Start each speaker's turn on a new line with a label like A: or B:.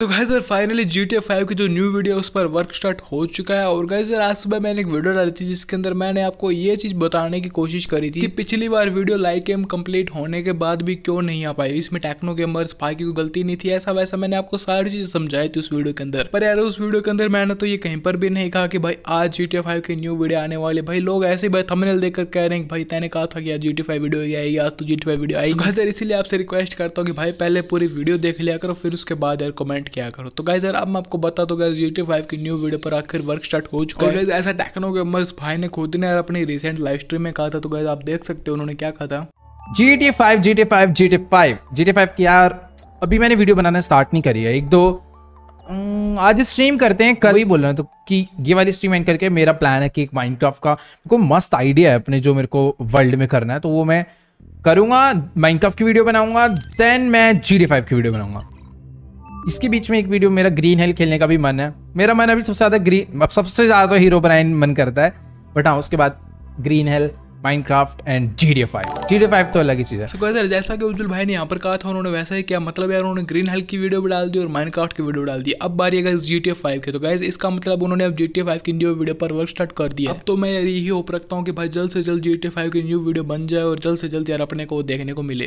A: तो guys finally G T five की जो न्यू वीडियो उस पर वर्क स्टार्ट हो चुका है और गाय सर आज सुबह मैंने एक वीडियो डाली थी जिसके अंदर मैंने आपको ये चीज़ बताने की कोशिश करी थी कि पिछली बार वीडियो लाइक एम कंप्लीट होने के बाद भी क्यों नहीं आ पाई इसमें टेक्नो गेमर्स भाई की गलती नहीं थी ऐसा वैसा मैंने आपको सारी चीज़ समझाई थी उस वीडियो के अंदर पर यार उस वीडियो के अंदर मैंने तो ये कहीं पर भी नहीं कहा कि भाई आज जी टी फाइव की न्यू वीडियो आने वाली भाई लोग ऐसे ही भाई थमनेल देखकर कह रहे हैं भाई तैने कहा था कि आज जी टी फाइव वीडियो आई आज तो जी टी फाइव वीडियो आई गाइज इसलिए इसीलिए आपसे रिक्वेस्ट करता हूँ कि भाई पहले पूरी वीडियो देख लिया करो फिर उसके बाद यार कमेंट कमेंट किया करो तो गाइज यार अब मैं आपको बता दो गाइज जी फाइव की न्यू वीडियो पर आखिर वर्क स्टार्ट हो चुका है ऐसा टेक्नो
B: के गेमर्स भाई ने खुद ने यार अपनी रिसेंट लाइव स्ट्रीम में कहा था तो गाइज आप देख सकते हो उन्होंने क्या कहा था G T five G T five G T five G T five की यार अभी मैंने वीडियो बनाना स्टार्ट नहीं करी है एक दो आज स्ट्रीम करते हैं कल ही बोल रहे हैं तो कि ये वाली स्ट्रीम एंड करके मेरा प्लान है कि एक माइनक्राफ्ट का को मस्त आइडिया है अपने जो मेरे को वर्ल्ड में करना है तो वो मैं करूँगा माइनक्राफ्ट की वीडियो बनाऊंगा देन मैं जी डी फाइव की वीडियो बनाऊंगा इसके बीच में एक वीडियो मेरा ग्रीन हेल खेलने का भी मन है मेरा मन अभी सबसे ज़्यादा ग्रीन सबसे ज़्यादा तो हीरो बनाइन मन करता है बट हाँ उसके बाद Green Hell Minecraft and G D five G D five तो अलग ही चीज़ है
A: सो जैसा कि उज्जवल भाई ने यहाँ पर कहा था उन्होंने वैसा ही क्या मतलब यार उन्होंने ग्रीन हेल की वीडियो भी डाल दी और माइनक्राफ्ट की वीडियो डाल दी अब बारी अगर जी टी फाइव की तो गाइज इसका मतलब उन्होंने अब जी टी फाइव की न्यू वीडियो पर वर्क स्टार्ट कर दिया अब तो मैं यही होप रखता हूँ कि भाई जल्द से जल्द जी टी फाइव की न्यू वीडियो बन जाए और जल्द से जल्द यार अपने को देखने को मिले